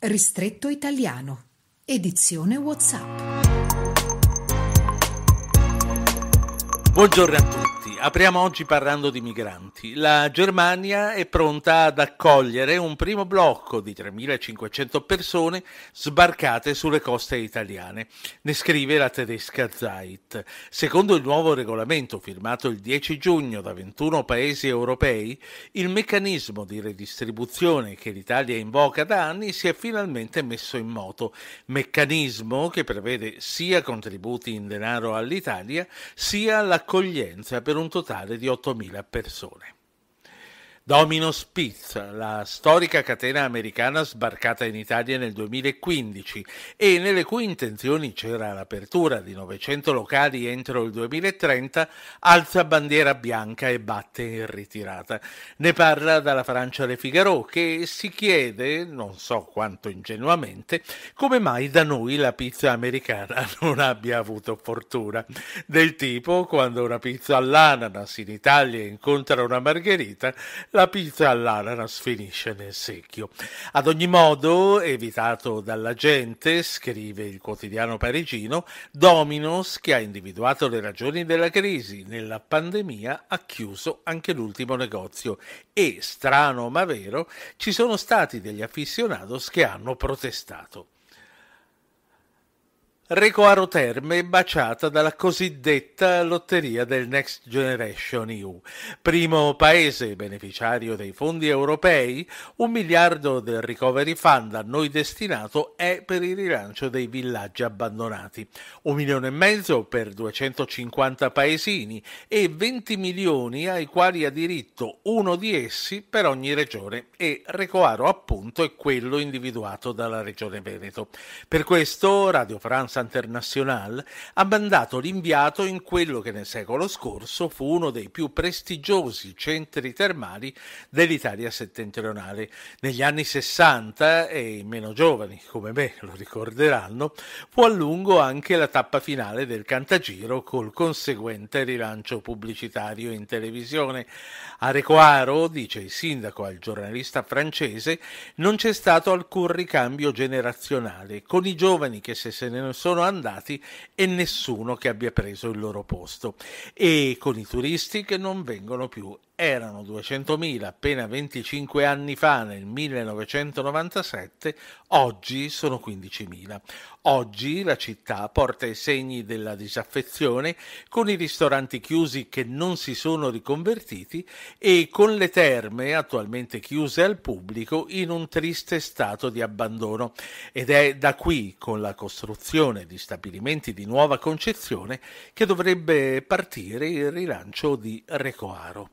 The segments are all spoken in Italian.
Ristretto Italiano. Edizione WhatsApp. Buongiorno a tutti migranti. Apriamo oggi parlando di migranti. La Germania è pronta ad accogliere un primo blocco di 3.500 persone sbarcate sulle coste italiane, ne scrive la tedesca Zeit. Secondo il nuovo regolamento firmato il 10 giugno da 21 paesi europei, il meccanismo di redistribuzione che l'Italia invoca da anni si è finalmente messo in moto, meccanismo che prevede sia contributi in denaro all'Italia, sia l'accoglienza per per un totale di 8.000 persone. Domino's Pizza, la storica catena americana sbarcata in Italia nel 2015 e nelle cui intenzioni c'era l'apertura di 900 locali entro il 2030, alza bandiera bianca e batte in ritirata. Ne parla dalla Francia Le Figaro che si chiede, non so quanto ingenuamente, come mai da noi la pizza americana non abbia avuto fortuna. Del tipo, quando una pizza all'ananas in Italia incontra una margherita, la pizza all'ananas finisce nel secchio. Ad ogni modo, evitato dalla gente, scrive il quotidiano parigino, Dominos, che ha individuato le ragioni della crisi nella pandemia, ha chiuso anche l'ultimo negozio e, strano ma vero, ci sono stati degli afficionados che hanno protestato. Recoaro Terme è baciata dalla cosiddetta lotteria del Next Generation EU, primo paese beneficiario dei fondi europei, un miliardo del Recovery Fund a noi destinato è per il rilancio dei villaggi abbandonati, un milione e mezzo per 250 paesini e 20 milioni ai quali ha diritto uno di essi per ogni regione e Recoaro appunto è quello individuato dalla regione Veneto. Per questo Radio Franza Alleanza Internazionale ha mandato l'inviato in quello che nel secolo scorso fu uno dei più prestigiosi centri termali dell'Italia settentrionale. Negli anni 60, e i meno giovani come me lo ricorderanno, fu a lungo anche la tappa finale del Cantagiro col conseguente rilancio pubblicitario in televisione. A Recoaro, dice il sindaco al giornalista francese, non c'è stato alcun ricambio generazionale, con i giovani che se, se ne sono sono andati e nessuno che abbia preso il loro posto e con i turisti che non vengono più erano 200.000 appena 25 anni fa, nel 1997, oggi sono 15.000. Oggi la città porta i segni della disaffezione con i ristoranti chiusi che non si sono riconvertiti e con le terme attualmente chiuse al pubblico in un triste stato di abbandono. Ed è da qui, con la costruzione di stabilimenti di nuova concezione, che dovrebbe partire il rilancio di Recoaro.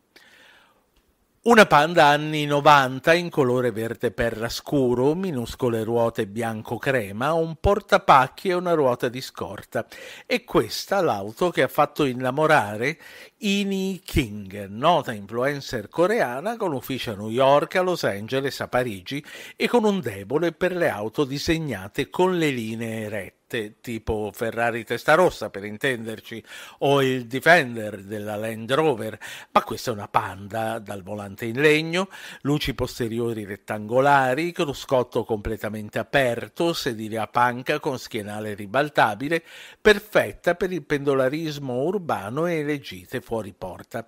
Una Panda anni 90 in colore verde perla scuro, minuscole ruote bianco-crema, un portapacchi e una ruota di scorta. E questa l'auto che ha fatto innamorare Ini King, nota influencer coreana con ufficio a New York, a Los Angeles, a Parigi e con un debole per le auto disegnate con le linee rette carte tipo Ferrari testa rossa per intenderci o il Defender della Land Rover, ma questa è una Panda dal volante in legno, luci posteriori rettangolari, cruscotto completamente aperto, sedile a panca con schienale ribaltabile, perfetta per il pendolarismo urbano e le gite fuori porta.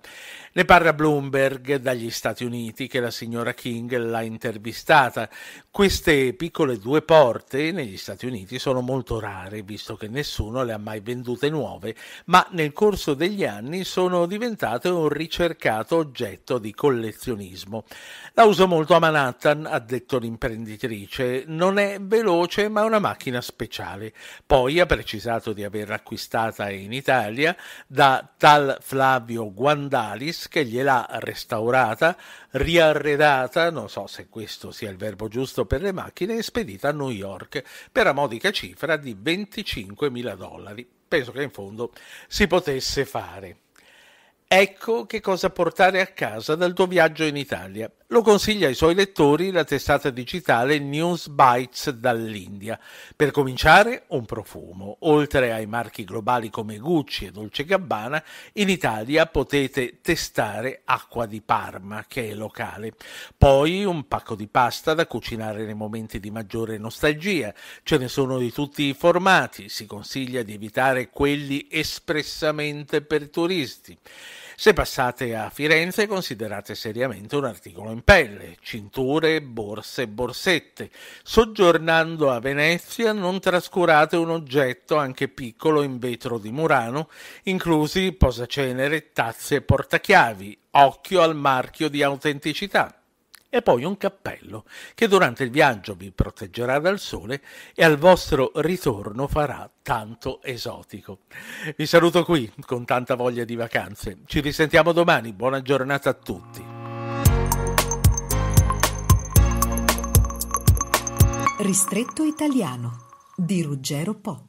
Ne parla Bloomberg dagli Stati Uniti che la signora King l'ha intervistata. Queste piccole due porte negli Stati Uniti sono molto rare rare, visto che nessuno le ha mai vendute nuove, ma nel corso degli anni sono diventate un ricercato oggetto di collezionismo. La uso molto a Manhattan, ha detto l'imprenditrice, non è veloce ma è una macchina speciale. Poi ha precisato di averla acquistata in Italia da tal Flavio Guandalis che gliel'ha restaurata, riarredata, non so se questo sia il verbo giusto per le macchine, e spedita a New York per a modica cifra di 25 mila dollari. Penso che in fondo si potesse fare. Ecco che cosa portare a casa dal tuo viaggio in Italia. Lo consiglia ai suoi lettori la testata digitale News Bites dall'India. Per cominciare, un profumo. Oltre ai marchi globali come Gucci e Dolce Gabbana, in Italia potete testare Acqua di Parma, che è locale. Poi un pacco di pasta da cucinare nei momenti di maggiore nostalgia. Ce ne sono di tutti i formati. Si consiglia di evitare quelli espressamente per turisti. Se passate a Firenze considerate seriamente un articolo in pelle, cinture, borse, borsette. Soggiornando a Venezia non trascurate un oggetto anche piccolo in vetro di Murano, inclusi posacenere, tazze e portachiavi. Occhio al marchio di autenticità e poi un cappello che durante il viaggio vi proteggerà dal sole e al vostro ritorno farà tanto esotico. Vi saluto qui con tanta voglia di vacanze. Ci risentiamo domani, buona giornata a tutti. Ristretto italiano di Ruggero Po.